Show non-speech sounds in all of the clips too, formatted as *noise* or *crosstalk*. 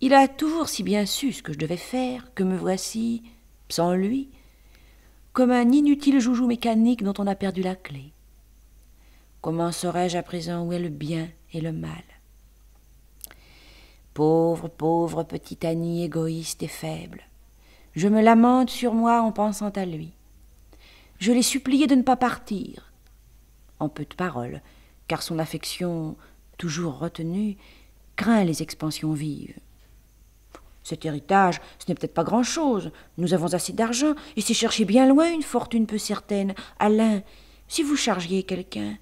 Il a toujours si bien su ce que je devais faire que me voici, sans lui, comme un inutile joujou mécanique dont on a perdu la clé. Comment saurais-je à présent où est le bien et le mal Pauvre, pauvre petite Annie égoïste et faible, je me lamente sur moi en pensant à lui. Je l'ai supplié de ne pas partir. En peu de paroles, car son affection, toujours retenue, craint les expansions vives. Cet héritage, ce n'est peut-être pas grand-chose. Nous avons assez d'argent, et si chercher bien loin une fortune peu certaine. Alain, si vous chargiez quelqu'un.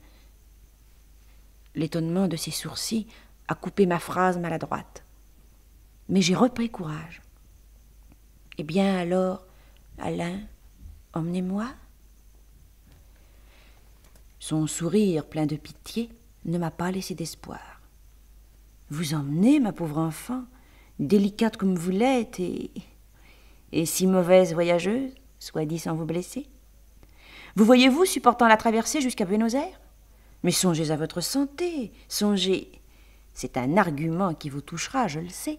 L'étonnement de ses sourcils a coupé ma phrase maladroite. Mais j'ai repris courage. Eh bien alors, Alain, emmenez-moi. Son sourire plein de pitié ne m'a pas laissé d'espoir. Vous emmenez, ma pauvre enfant délicate comme vous l'êtes, et, si mauvaise voyageuse, soit dit sans vous blesser. Vous voyez-vous supportant la traversée jusqu'à Buenos Aires Mais songez à votre santé, songez. C'est un argument qui vous touchera, je le sais.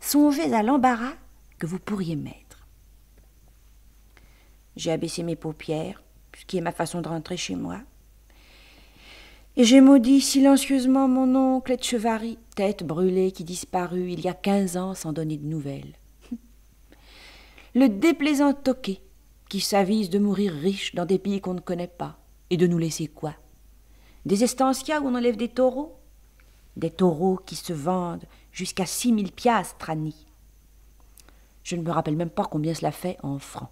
Songez à l'embarras que vous pourriez mettre. J'ai abaissé mes paupières, ce qui est ma façon de rentrer chez moi. Et j'ai maudit silencieusement mon oncle Etchevary, tête brûlée qui disparut il y a quinze ans sans donner de nouvelles. *laughs* Le déplaisant toqué qui s'avise de mourir riche dans des pays qu'on ne connaît pas et de nous laisser quoi Des estancias où on enlève des taureaux Des taureaux qui se vendent jusqu'à six mille piastres à Je ne me rappelle même pas combien cela fait en francs.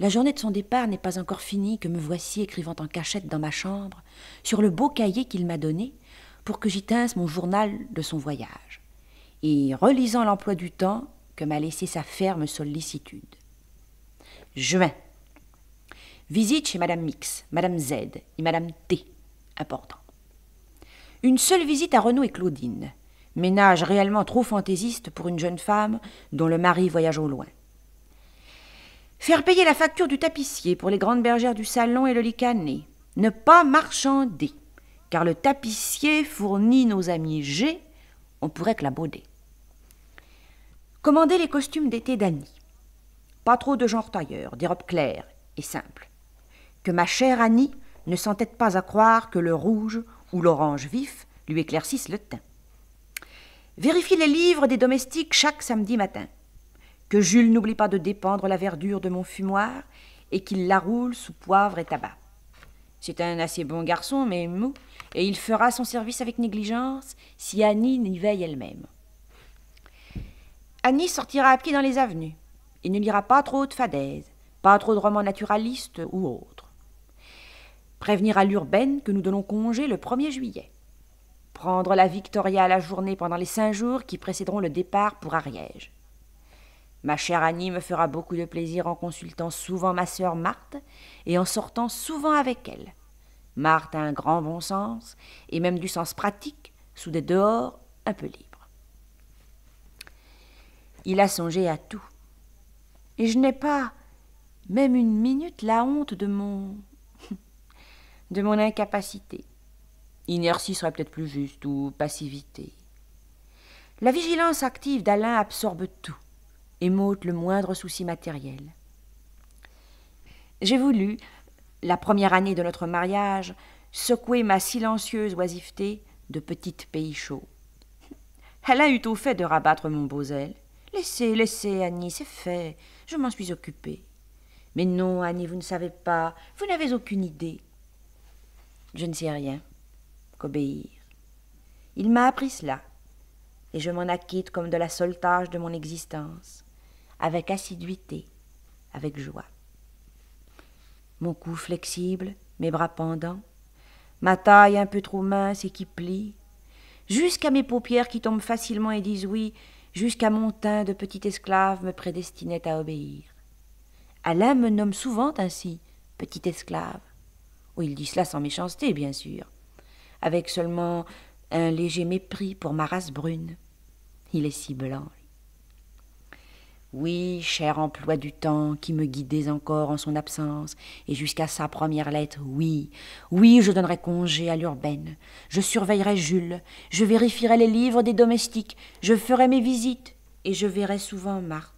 La journée de son départ n'est pas encore finie que me voici écrivant en cachette dans ma chambre sur le beau cahier qu'il m'a donné pour que j'y tinsse mon journal de son voyage et relisant l'emploi du temps que m'a laissé sa ferme sollicitude. Juin. Visite chez Madame Mix, Madame Z et Madame T. Important. Une seule visite à Renaud et Claudine. Ménage réellement trop fantaisiste pour une jeune femme dont le mari voyage au loin. Faire payer la facture du tapissier pour les grandes bergères du salon et le licané. Ne pas marchander, car le tapissier fournit nos amis G, on pourrait clabauder. Commander les costumes d'été d'Annie. Pas trop de genre tailleur, des robes claires et simples. Que ma chère Annie ne s'entête pas à croire que le rouge ou l'orange vif lui éclaircissent le teint. Vérifie les livres des domestiques chaque samedi matin que Jules n'oublie pas de dépendre la verdure de mon fumoir et qu'il la roule sous poivre et tabac. C'est un assez bon garçon, mais mou, et il fera son service avec négligence si Annie n'y veille elle-même. Annie sortira à pied dans les avenues et ne lira pas trop de fadaises, pas trop de romans naturalistes ou autres. Prévenir à l'urbaine que nous donnons congé le 1er juillet. Prendre la Victoria à la journée pendant les cinq jours qui précéderont le départ pour Ariège. Ma chère Annie me fera beaucoup de plaisir en consultant souvent ma sœur Marthe et en sortant souvent avec elle. Marthe a un grand bon sens et même du sens pratique sous des dehors un peu libres. Il a songé à tout. Et je n'ai pas, même une minute, la honte de mon. *laughs* de mon incapacité. Inertie serait peut-être plus juste ou passivité. La vigilance active d'Alain absorbe tout et m'ôte le moindre souci matériel. J'ai voulu, la première année de notre mariage, secouer ma silencieuse oisiveté de petite pays chaud. Elle a eu tout fait de rabattre mon beau zèle. Laissez, laissez, Annie, c'est fait. Je m'en suis occupée. Mais non, Annie, vous ne savez pas. Vous n'avez aucune idée. Je ne sais rien qu'obéir. Il m'a appris cela, et je m'en acquitte comme de la seule tâche de mon existence avec assiduité, avec joie. Mon cou flexible, mes bras pendants, ma taille un peu trop mince et qui plie, jusqu'à mes paupières qui tombent facilement et disent oui, jusqu'à mon teint de petite esclave me prédestinait à obéir. Alain me nomme souvent ainsi, petit esclave. ou oh, il dit cela sans méchanceté, bien sûr, avec seulement un léger mépris pour ma race brune. Il est si blanc, oui, cher emploi du temps qui me guidez encore en son absence, et jusqu'à sa première lettre, oui, oui, je donnerai congé à l'urbaine, je surveillerai Jules, je vérifierai les livres des domestiques, je ferai mes visites, et je verrai souvent Marc.